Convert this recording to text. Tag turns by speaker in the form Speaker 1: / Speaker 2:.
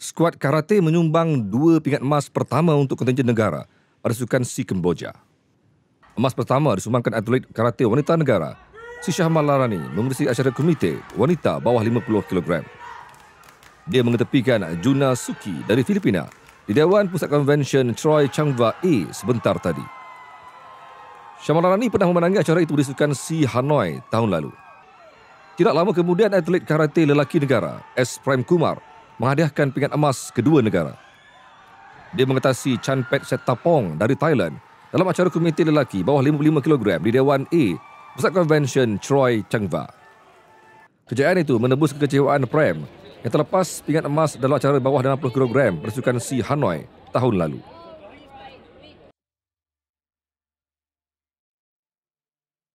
Speaker 1: skuad karate menyumbang dua pingat emas pertama untuk kontinjen negara pada sukan si Kemboja. Emas pertama disumbangkan atlet karate wanita negara, si Syahmal Larani mengurusi acara komite wanita bawah 50 kg. Dia mengetepikan Juna Suki dari Filipina di Dewan Pusat Convention Troy Changva E sebentar tadi. Syamalarani pernah memenangi acara itu di sukan si Hanoi tahun lalu. Tidak lama kemudian atlet karate lelaki negara S. Prime Kumar menghadiahkan pingat emas kedua negara. Dia mengatasi Chan Pet Setapong dari Thailand dalam acara komite lelaki bawah 55 kg di Dewan A Pusat Convention Troy Changva. Kejayaan itu menebus kekecewaan Prem yang terlepas pingat emas dalam acara bawah 60 kg bersukan si Hanoi tahun lalu.